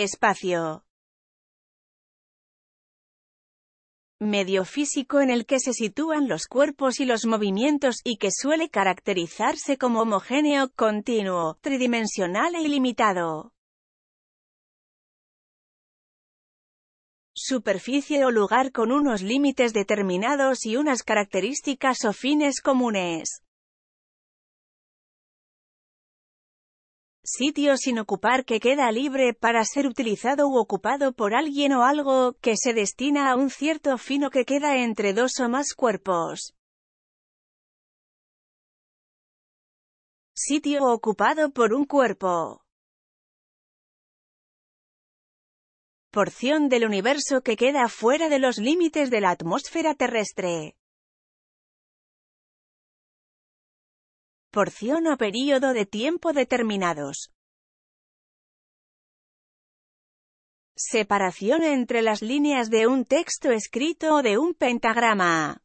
Espacio. Medio físico en el que se sitúan los cuerpos y los movimientos y que suele caracterizarse como homogéneo, continuo, tridimensional e ilimitado. superficie o lugar con unos límites determinados y unas características o fines comunes. Sitio sin ocupar que queda libre para ser utilizado u ocupado por alguien o algo, que se destina a un cierto fino que queda entre dos o más cuerpos. Sitio ocupado por un cuerpo. Porción del universo que queda fuera de los límites de la atmósfera terrestre. Porción o período de tiempo determinados. Separación entre las líneas de un texto escrito o de un pentagrama.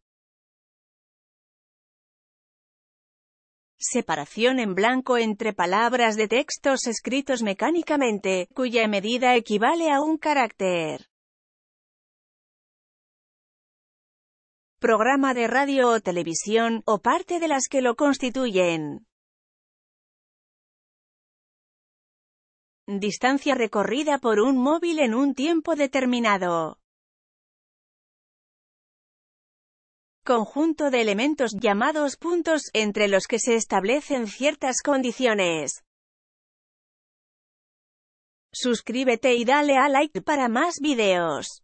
separación en blanco entre palabras de textos escritos mecánicamente, cuya medida equivale a un carácter. programa de radio o televisión, o parte de las que lo constituyen. Distancia recorrida por un móvil en un tiempo determinado. Conjunto de elementos llamados puntos, entre los que se establecen ciertas condiciones. Suscríbete y dale a like para más videos.